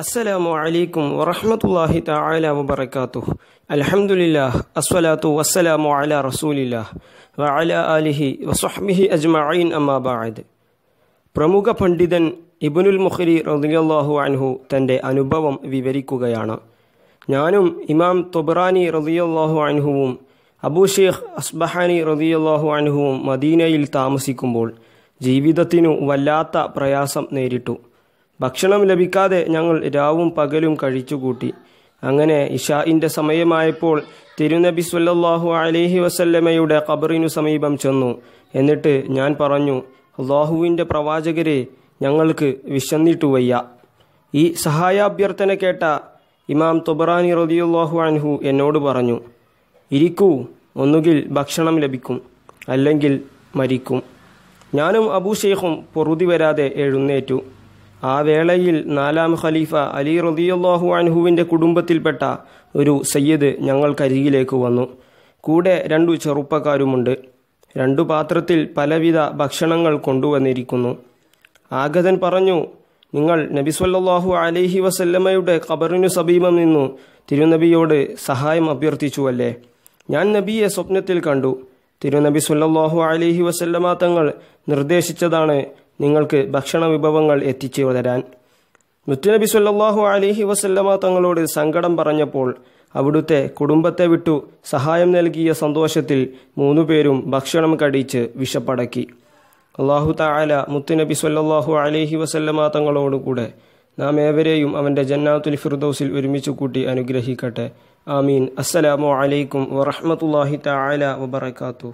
അസ്സലാമു അലൈക്കും വറഹമത്തല്ലാഹി താല വബർക്കാത്തു അലഹമുല്ലാ അസ്വലാത്തു വസ്സലാമു അല റസൂലില്ലാ വഅല അലിഹി വസ്വഹ്ബിഹി അജ്മഈൻ അമ്മാബായത് പ്രമുഖ പണ്ഡിതൻ ഇബുനുൽ മുഖരി റളിയല്ലാഹു അൻഹു തൻ്റെ അനുഭവം വിവരിക്കുകയാണ് ഞാനും ഇമാം തുബ്രാനി റളിയല്ലാഹു അൻഹുവും അബൂ ശൈഖ് അസ്ബഹാനി റളിയല്ലാഹു അൻഹുവും മദീനയിൽ താമസിക്കുമ്പോൾ ജീവിതത്തിനു വല്ലാത്ത പ്രയാസം നേരിട്ടു ഭക്ഷണം ലഭിക്കാതെ ഞങ്ങൾ രാവും പകലും കഴിച്ചുകൂട്ടി അങ്ങനെ ഇഷാഇൻ്റെ സമയമായപ്പോൾ തിരുനബി സല്ലാഹു അലൈഹി വസല്ലമയുടെ ഖബറിനു സമീപം ചെന്നു എന്നിട്ട് ഞാൻ പറഞ്ഞു അള്ളാഹുവിൻ്റെ പ്രവാചകരെ ഞങ്ങൾക്ക് വിശന്നിട്ടു വയ്യ ഈ സഹായാഭ്യർത്ഥന കേട്ട ഇമാം തുബറാനി റതിയുല്ലാഹു അൻഹു എന്നോട് പറഞ്ഞു ഇരിക്കൂ ഒന്നുകിൽ ഭക്ഷണം ലഭിക്കും അല്ലെങ്കിൽ മരിക്കും ഞാനും അബൂ പൊറുതി വരാതെ എഴുന്നേറ്റു ആ വേളയിൽ നാലാം ഖലീഫ അലി റതിയല്ലാഹു അൻഹുവിൻ്റെ കുടുംബത്തിൽപ്പെട്ട ഒരു സയ്യദ് ഞങ്ങൾക്കരികിലേക്ക് വന്നു കൂടെ രണ്ടു ചെറുപ്പക്കാരുമുണ്ട് രണ്ടു പാത്രത്തിൽ പലവിധ ഭക്ഷണങ്ങൾ കൊണ്ടുവന്നിരിക്കുന്നു ആഗതൻ പറഞ്ഞു നിങ്ങൾ നബിസ്വല്ലാഹു അലൈഹി വസല്ലമ്മയുടെ ഖബറിനു സമീപം നിന്നു തിരുനബിയോട് സഹായം അഭ്യർത്ഥിച്ചുവല്ലേ ഞാൻ നബിയെ സ്വപ്നത്തിൽ കണ്ടു തിരുനബി സുല്ലാഹു അലൈഹി വസല്ലമ തങ്ങൾ നിർദ്ദേശിച്ചതാണ് നിങ്ങൾക്ക് ഭക്ഷണ വിഭവങ്ങൾ എത്തിച്ചു തരാൻ മുത്തുനബി സല്ലാഹു അലിഹി വസല്ലമ തങ്ങളോട് സങ്കടം പറഞ്ഞപ്പോൾ അവിടുത്തെ കുടുംബത്തെ വിട്ടു സഹായം നൽകിയ സന്തോഷത്തിൽ മൂന്നുപേരും ഭക്ഷണം കടിച്ച് വിഷപ്പടക്കി അള്ളാഹു താല മുത്തുനബി സല്ലാഹു അലിഹി വസല്ലമ തങ്ങളോട് കൂടെ നാം ഏവരെയും അവൻ്റെ ജന്നാത്തുൽ ഫിർദൌസിൽ ഒരുമിച്ച് കൂട്ടി അനുഗ്രഹിക്കട്ടെ ആമീൻ അസ്സലാമു അലൈക്കും വറഹമത്തല്ലാഹി താല വബർക്കാത്തു